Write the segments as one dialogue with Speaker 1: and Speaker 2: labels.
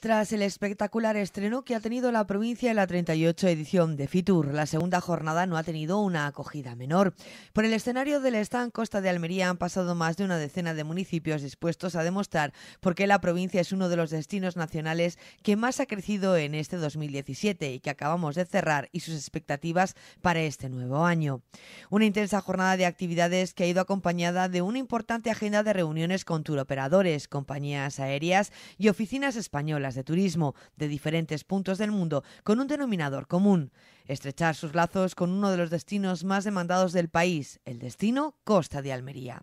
Speaker 1: Tras el espectacular estreno que ha tenido la provincia en la 38 edición de Fitur, la segunda jornada no ha tenido una acogida menor. Por el escenario del stand Costa de Almería han pasado más de una decena de municipios dispuestos a demostrar por qué la provincia es uno de los destinos nacionales que más ha crecido en este 2017 y que acabamos de cerrar y sus expectativas para este nuevo año. Una intensa jornada de actividades que ha ido acompañada de una importante agenda de reuniones con turoperadores, compañías aéreas y oficinas españolas de turismo de diferentes puntos del mundo con un denominador común, estrechar sus lazos con uno de los destinos más demandados del país, el destino Costa de Almería.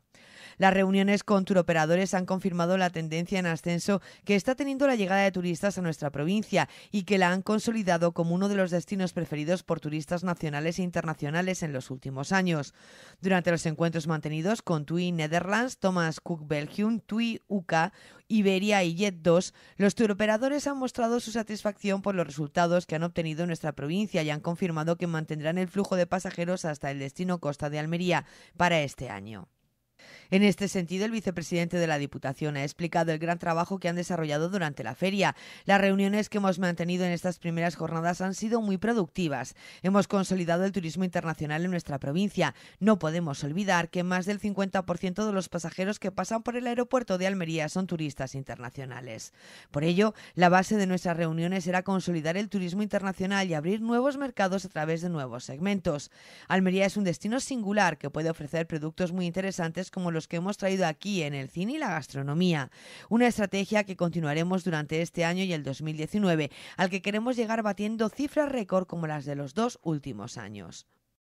Speaker 1: Las reuniones con turoperadores han confirmado la tendencia en ascenso que está teniendo la llegada de turistas a nuestra provincia y que la han consolidado como uno de los destinos preferidos por turistas nacionales e internacionales en los últimos años. Durante los encuentros mantenidos con TUI Netherlands, Thomas Cook Belgium, TUI UK, Iberia y Jet2, los turoperadores han mostrado su satisfacción por los resultados que han obtenido en nuestra provincia y han confirmado que mantendrán el flujo de pasajeros hasta el destino Costa de Almería para este año. En este sentido, el vicepresidente de la Diputación ha explicado el gran trabajo que han desarrollado durante la feria. Las reuniones que hemos mantenido en estas primeras jornadas han sido muy productivas. Hemos consolidado el turismo internacional en nuestra provincia. No podemos olvidar que más del 50% de los pasajeros que pasan por el aeropuerto de Almería son turistas internacionales. Por ello, la base de nuestras reuniones era consolidar el turismo internacional y abrir nuevos mercados a través de nuevos segmentos. Almería es un destino singular que puede ofrecer productos muy interesantes como los los que hemos traído aquí en el cine y la gastronomía. Una estrategia que continuaremos durante este año y el 2019, al que queremos llegar batiendo cifras récord como las de los dos últimos años.